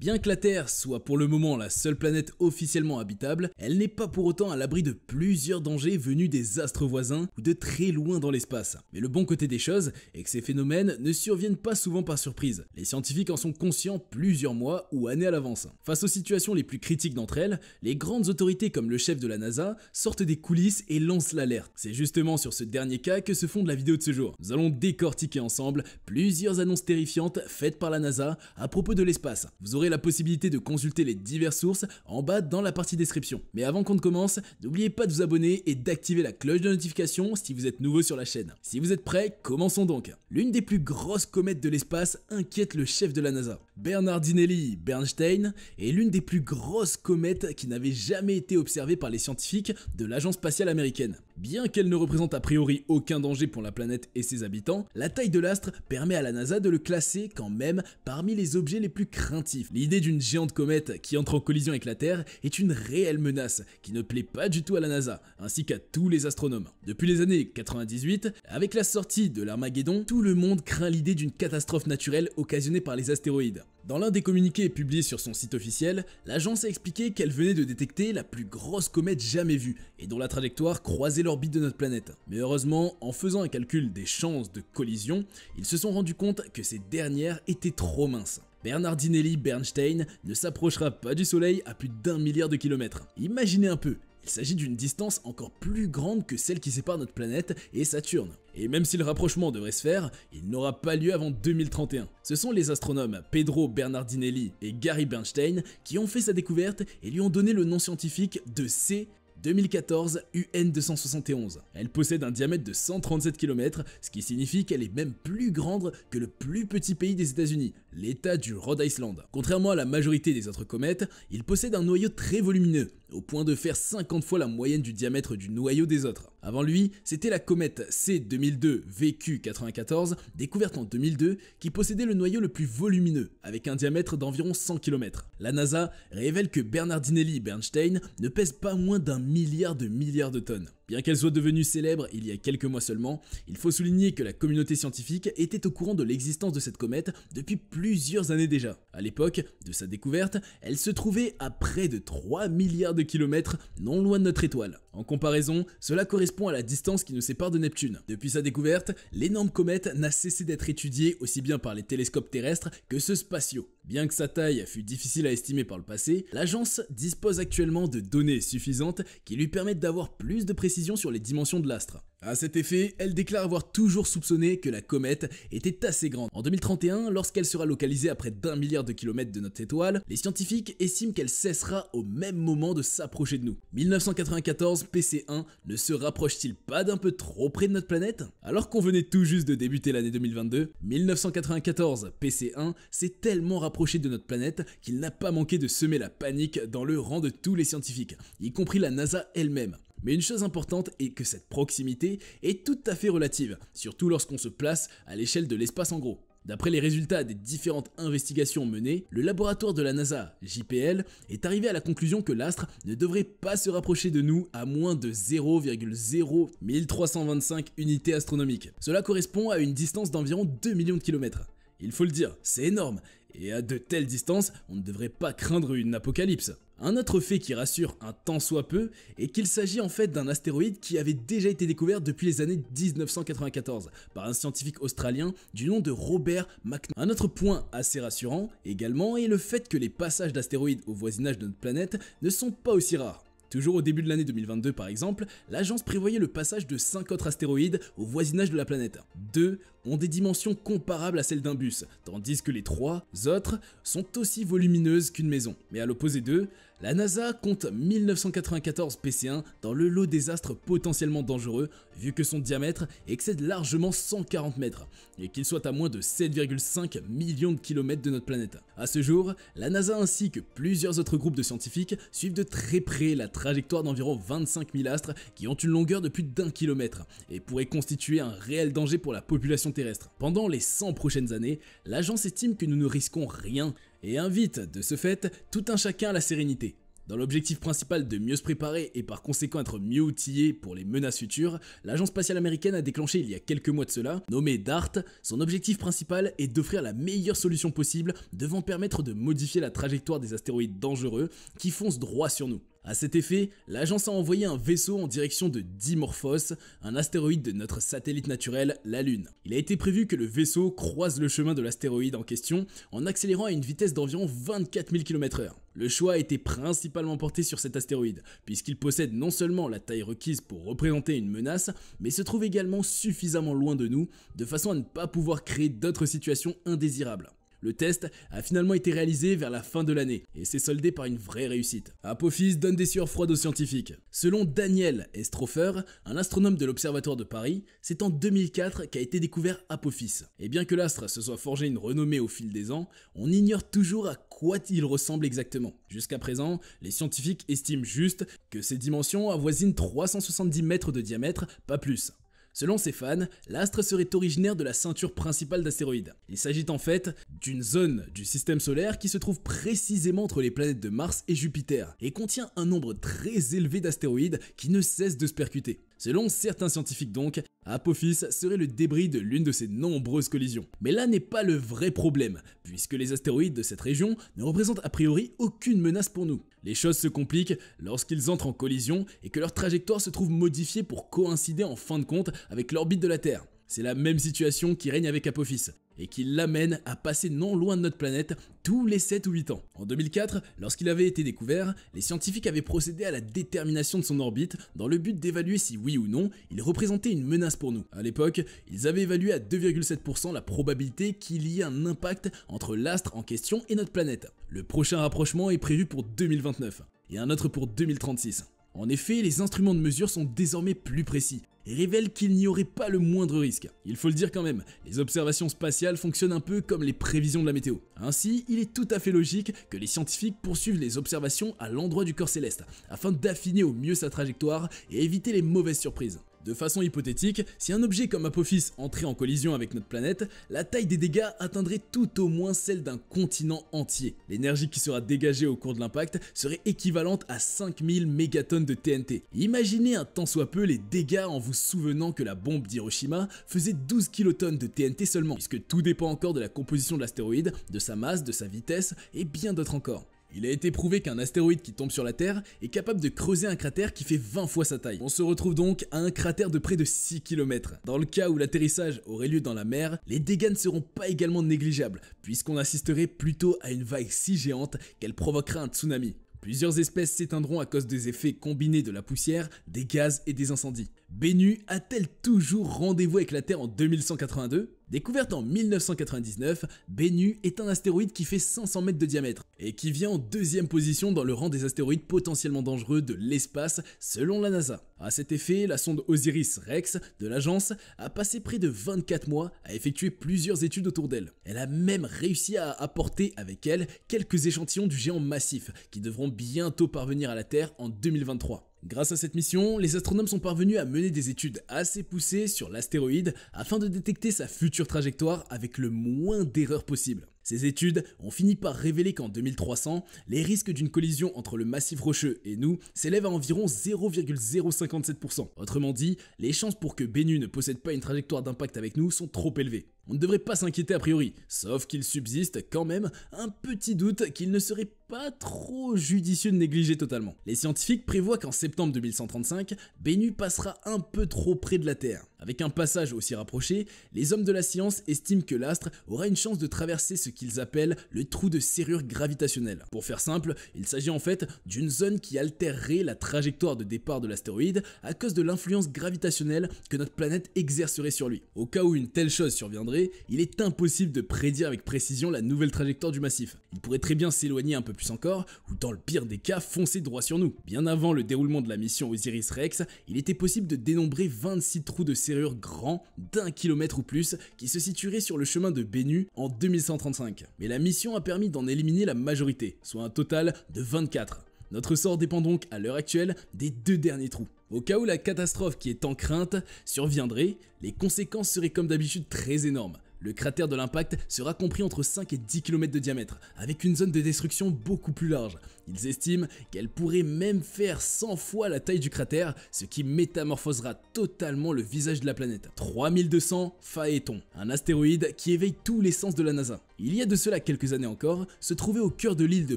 Bien que la Terre soit pour le moment la seule planète officiellement habitable, elle n'est pas pour autant à l'abri de plusieurs dangers venus des astres voisins ou de très loin dans l'espace. Mais le bon côté des choses est que ces phénomènes ne surviennent pas souvent par surprise. Les scientifiques en sont conscients plusieurs mois ou années à l'avance. Face aux situations les plus critiques d'entre elles, les grandes autorités comme le chef de la NASA sortent des coulisses et lancent l'alerte. C'est justement sur ce dernier cas que se fonde la vidéo de ce jour. Nous allons décortiquer ensemble plusieurs annonces terrifiantes faites par la NASA à propos de l'espace. Vous aurez la possibilité de consulter les diverses sources en bas dans la partie description. Mais avant qu'on ne commence, n'oubliez pas de vous abonner et d'activer la cloche de notification si vous êtes nouveau sur la chaîne. Si vous êtes prêt, commençons donc. L'une des plus grosses comètes de l'espace inquiète le chef de la NASA. Bernardinelli Bernstein est l'une des plus grosses comètes qui n'avait jamais été observée par les scientifiques de l'Agence spatiale américaine. Bien qu'elle ne représente a priori aucun danger pour la planète et ses habitants, la taille de l'astre permet à la NASA de le classer quand même parmi les objets les plus craintifs. L'idée d'une géante comète qui entre en collision avec la Terre est une réelle menace qui ne plaît pas du tout à la NASA, ainsi qu'à tous les astronomes. Depuis les années 98, avec la sortie de l'Armageddon, tout le monde craint l'idée d'une catastrophe naturelle occasionnée par les astéroïdes. Dans l'un des communiqués publiés sur son site officiel, l'agence a expliqué qu'elle venait de détecter la plus grosse comète jamais vue et dont la trajectoire croisait l'orbite de notre planète. Mais heureusement, en faisant un calcul des chances de collision, ils se sont rendus compte que ces dernières étaient trop minces. Bernardinelli Bernstein ne s'approchera pas du Soleil à plus d'un milliard de kilomètres. Imaginez un peu, il s'agit d'une distance encore plus grande que celle qui sépare notre planète et Saturne. Et même si le rapprochement devrait se faire, il n'aura pas lieu avant 2031. Ce sont les astronomes Pedro Bernardinelli et Gary Bernstein qui ont fait sa découverte et lui ont donné le nom scientifique de C 2014 UN271. Elle possède un diamètre de 137 km, ce qui signifie qu'elle est même plus grande que le plus petit pays des États-Unis, l'État du Rhode Island. Contrairement à la majorité des autres comètes, il possède un noyau très volumineux, au point de faire 50 fois la moyenne du diamètre du noyau des autres. Avant lui, c'était la comète C2002 VQ94, découverte en 2002, qui possédait le noyau le plus volumineux, avec un diamètre d'environ 100 km. La NASA révèle que Bernardinelli Bernstein ne pèse pas moins d'un milliard de milliards de tonnes. Bien qu'elle soit devenue célèbre il y a quelques mois seulement, il faut souligner que la communauté scientifique était au courant de l'existence de cette comète depuis plusieurs années déjà. À l'époque de sa découverte, elle se trouvait à près de 3 milliards de kilomètres non loin de notre étoile. En comparaison, cela correspond à la distance qui nous sépare de Neptune. Depuis sa découverte, l'énorme comète n'a cessé d'être étudiée aussi bien par les télescopes terrestres que ceux spatiaux. Bien que sa taille été difficile à estimer par le passé, l'agence dispose actuellement de données suffisantes qui lui permettent d'avoir plus de précision sur les dimensions de l'astre. A cet effet, elle déclare avoir toujours soupçonné que la comète était assez grande. En 2031, lorsqu'elle sera localisée à près d'un milliard de kilomètres de notre étoile, les scientifiques estiment qu'elle cessera au même moment de s'approcher de nous. 1994 PC1 ne se rapproche-t-il pas d'un peu trop près de notre planète Alors qu'on venait tout juste de débuter l'année 2022, 1994 PC1 s'est tellement rapproché de notre planète qu'il n'a pas manqué de semer la panique dans le rang de tous les scientifiques, y compris la NASA elle-même. Mais une chose importante est que cette proximité est tout à fait relative, surtout lorsqu'on se place à l'échelle de l'espace en gros. D'après les résultats des différentes investigations menées, le laboratoire de la NASA, JPL, est arrivé à la conclusion que l'astre ne devrait pas se rapprocher de nous à moins de 0,0325 unités astronomiques. Cela correspond à une distance d'environ 2 millions de kilomètres. Il faut le dire, c'est énorme, et à de telles distances, on ne devrait pas craindre une apocalypse. Un autre fait qui rassure un tant soit peu est qu'il s'agit en fait d'un astéroïde qui avait déjà été découvert depuis les années 1994 par un scientifique australien du nom de Robert McNamara. Un autre point assez rassurant également est le fait que les passages d'astéroïdes au voisinage de notre planète ne sont pas aussi rares. Toujours au début de l'année 2022 par exemple, l'agence prévoyait le passage de 5 autres astéroïdes au voisinage de la planète. Deux ont des dimensions comparables à celles d'un bus, tandis que les trois autres sont aussi volumineuses qu'une maison. Mais à l'opposé d'eux, la NASA compte 1994 PC1 dans le lot des astres potentiellement dangereux, vu que son diamètre excède largement 140 mètres, et qu'il soit à moins de 7,5 millions de kilomètres de notre planète. À ce jour, la NASA ainsi que plusieurs autres groupes de scientifiques suivent de très près la trajectoire d'environ 25 000 astres qui ont une longueur de plus d'un kilomètre, et pourraient constituer un réel danger pour la population terrestre. Pendant les 100 prochaines années, l'agence estime que nous ne risquons rien et invite, de ce fait, tout un chacun à la sérénité. Dans l'objectif principal de mieux se préparer et par conséquent être mieux outillé pour les menaces futures, l'agence spatiale américaine a déclenché il y a quelques mois de cela, nommé DART, son objectif principal est d'offrir la meilleure solution possible devant permettre de modifier la trajectoire des astéroïdes dangereux qui foncent droit sur nous. A cet effet, l'agence a envoyé un vaisseau en direction de Dimorphos, un astéroïde de notre satellite naturel, la Lune. Il a été prévu que le vaisseau croise le chemin de l'astéroïde en question en accélérant à une vitesse d'environ 24 000 km/h. Le choix a été principalement porté sur cet astéroïde, puisqu'il possède non seulement la taille requise pour représenter une menace, mais se trouve également suffisamment loin de nous, de façon à ne pas pouvoir créer d'autres situations indésirables. Le test a finalement été réalisé vers la fin de l'année et s'est soldé par une vraie réussite. Apophis donne des sueurs froides aux scientifiques. Selon Daniel Estrofer, un astronome de l'Observatoire de Paris, c'est en 2004 qu'a été découvert Apophis. Et bien que l'astre se soit forgé une renommée au fil des ans, on ignore toujours à quoi il ressemble exactement. Jusqu'à présent, les scientifiques estiment juste que ses dimensions avoisinent 370 mètres de diamètre, pas plus. Selon ses fans, l'astre serait originaire de la ceinture principale d'astéroïdes. Il s'agit en fait une zone du système solaire qui se trouve précisément entre les planètes de Mars et Jupiter et contient un nombre très élevé d'astéroïdes qui ne cessent de se percuter. Selon certains scientifiques donc, Apophis serait le débris de l'une de ces nombreuses collisions. Mais là n'est pas le vrai problème, puisque les astéroïdes de cette région ne représentent a priori aucune menace pour nous. Les choses se compliquent lorsqu'ils entrent en collision et que leur trajectoire se trouve modifiée pour coïncider en fin de compte avec l'orbite de la Terre. C'est la même situation qui règne avec Apophis, et qui l'amène à passer non loin de notre planète tous les 7 ou 8 ans. En 2004, lorsqu'il avait été découvert, les scientifiques avaient procédé à la détermination de son orbite dans le but d'évaluer si oui ou non il représentait une menace pour nous. À l'époque, ils avaient évalué à 2,7% la probabilité qu'il y ait un impact entre l'astre en question et notre planète. Le prochain rapprochement est prévu pour 2029, et un autre pour 2036. En effet, les instruments de mesure sont désormais plus précis et révèle qu'il n'y aurait pas le moindre risque. Il faut le dire quand même, les observations spatiales fonctionnent un peu comme les prévisions de la météo. Ainsi, il est tout à fait logique que les scientifiques poursuivent les observations à l'endroit du corps céleste, afin d'affiner au mieux sa trajectoire et éviter les mauvaises surprises. De façon hypothétique, si un objet comme Apophis entrait en collision avec notre planète, la taille des dégâts atteindrait tout au moins celle d'un continent entier. L'énergie qui sera dégagée au cours de l'impact serait équivalente à 5000 mégatonnes de TNT. Imaginez un tant soit peu les dégâts en vous souvenant que la bombe d'Hiroshima faisait 12 kilotonnes de TNT seulement, puisque tout dépend encore de la composition de l'astéroïde, de sa masse, de sa vitesse et bien d'autres encore. Il a été prouvé qu'un astéroïde qui tombe sur la Terre est capable de creuser un cratère qui fait 20 fois sa taille. On se retrouve donc à un cratère de près de 6 km. Dans le cas où l'atterrissage aurait lieu dans la mer, les dégâts ne seront pas également négligeables, puisqu'on assisterait plutôt à une vague si géante qu'elle provoquera un tsunami. Plusieurs espèces s'éteindront à cause des effets combinés de la poussière, des gaz et des incendies. Bennu a-t-elle toujours rendez-vous avec la Terre en 2182 Découverte en 1999, Bennu est un astéroïde qui fait 500 mètres de diamètre et qui vient en deuxième position dans le rang des astéroïdes potentiellement dangereux de l'espace selon la NASA. À cet effet, la sonde Osiris-Rex de l'agence a passé près de 24 mois à effectuer plusieurs études autour d'elle. Elle a même réussi à apporter avec elle quelques échantillons du géant massif qui devront bientôt parvenir à la Terre en 2023. Grâce à cette mission, les astronomes sont parvenus à mener des études assez poussées sur l'astéroïde afin de détecter sa future trajectoire avec le moins d'erreurs possible. Ces études ont fini par révéler qu'en 2300, les risques d'une collision entre le massif rocheux et nous s'élèvent à environ 0,057%. Autrement dit, les chances pour que Bennu ne possède pas une trajectoire d'impact avec nous sont trop élevées. On ne devrait pas s'inquiéter a priori, sauf qu'il subsiste quand même un petit doute qu'il ne serait pas trop judicieux de négliger totalement. Les scientifiques prévoient qu'en septembre 2135, Bennu passera un peu trop près de la Terre. Avec un passage aussi rapproché, les hommes de la science estiment que l'astre aura une chance de traverser ce qu'ils appellent le trou de serrure gravitationnelle. Pour faire simple, il s'agit en fait d'une zone qui altérerait la trajectoire de départ de l'astéroïde à cause de l'influence gravitationnelle que notre planète exercerait sur lui. Au cas où une telle chose surviendrait, il est impossible de prédire avec précision la nouvelle trajectoire du massif. Il pourrait très bien s'éloigner un peu plus encore, ou dans le pire des cas, foncer droit sur nous. Bien avant le déroulement de la mission Osiris Rex, il était possible de dénombrer 26 trous de serrure grands d'un kilomètre ou plus qui se situeraient sur le chemin de Bénu en 2135. Mais la mission a permis d'en éliminer la majorité, soit un total de 24. Notre sort dépend donc à l'heure actuelle des deux derniers trous. Au cas où la catastrophe qui est en crainte surviendrait, les conséquences seraient comme d'habitude très énormes. Le cratère de l'impact sera compris entre 5 et 10 km de diamètre, avec une zone de destruction beaucoup plus large. Ils estiment qu'elle pourrait même faire 100 fois la taille du cratère, ce qui métamorphosera totalement le visage de la planète. 3200 Phaéton, un astéroïde qui éveille tous les sens de la NASA. Il y a de cela quelques années encore, se trouvait au cœur de l'île de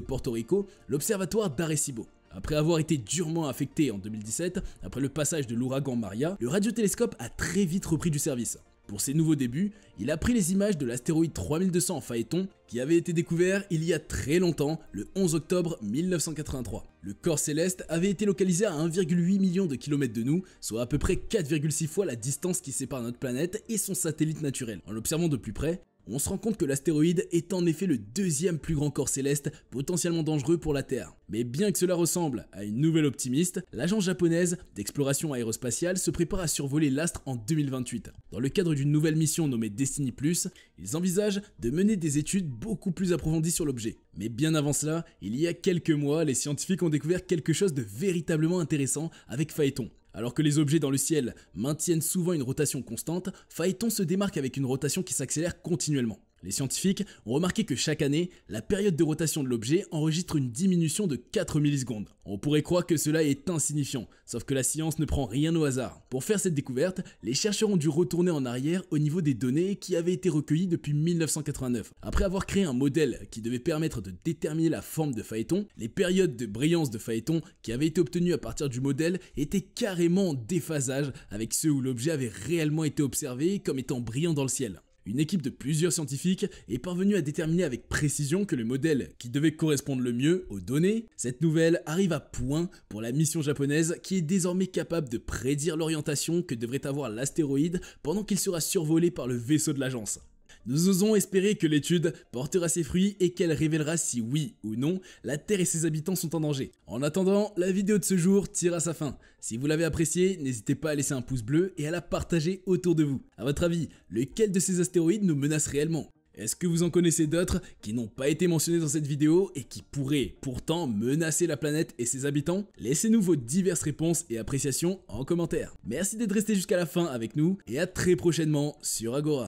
Porto Rico l'observatoire d'Arecibo. Après avoir été durement affecté en 2017, après le passage de l'ouragan Maria, le radiotélescope a très vite repris du service. Pour ses nouveaux débuts, il a pris les images de l'astéroïde 3200 en phaéton qui avait été découvert il y a très longtemps, le 11 octobre 1983. Le corps céleste avait été localisé à 1,8 million de kilomètres de nous, soit à peu près 4,6 fois la distance qui sépare notre planète et son satellite naturel. En l'observant de plus près, on se rend compte que l'astéroïde est en effet le deuxième plus grand corps céleste potentiellement dangereux pour la Terre. Mais bien que cela ressemble à une nouvelle optimiste, l'agence japonaise d'exploration aérospatiale se prépare à survoler l'astre en 2028. Dans le cadre d'une nouvelle mission nommée Destiny Plus, ils envisagent de mener des études beaucoup plus approfondies sur l'objet. Mais bien avant cela, il y a quelques mois, les scientifiques ont découvert quelque chose de véritablement intéressant avec Phaéton, alors que les objets dans le ciel maintiennent souvent une rotation constante, Phaéton se démarque avec une rotation qui s'accélère continuellement. Les scientifiques ont remarqué que chaque année, la période de rotation de l'objet enregistre une diminution de 4 millisecondes. On pourrait croire que cela est insignifiant, sauf que la science ne prend rien au hasard. Pour faire cette découverte, les chercheurs ont dû retourner en arrière au niveau des données qui avaient été recueillies depuis 1989. Après avoir créé un modèle qui devait permettre de déterminer la forme de Phaéton, les périodes de brillance de Phaéton qui avaient été obtenues à partir du modèle étaient carrément en déphasage avec ceux où l'objet avait réellement été observé comme étant brillant dans le ciel. Une équipe de plusieurs scientifiques est parvenue à déterminer avec précision que le modèle qui devait correspondre le mieux aux données, cette nouvelle arrive à point pour la mission japonaise qui est désormais capable de prédire l'orientation que devrait avoir l'astéroïde pendant qu'il sera survolé par le vaisseau de l'agence. Nous osons espérer que l'étude portera ses fruits et qu'elle révélera si oui ou non la Terre et ses habitants sont en danger. En attendant, la vidéo de ce jour tire à sa fin. Si vous l'avez appréciée, n'hésitez pas à laisser un pouce bleu et à la partager autour de vous. A votre avis, lequel de ces astéroïdes nous menace réellement est-ce que vous en connaissez d'autres qui n'ont pas été mentionnés dans cette vidéo et qui pourraient pourtant menacer la planète et ses habitants Laissez-nous vos diverses réponses et appréciations en commentaire. Merci d'être resté jusqu'à la fin avec nous et à très prochainement sur Agora.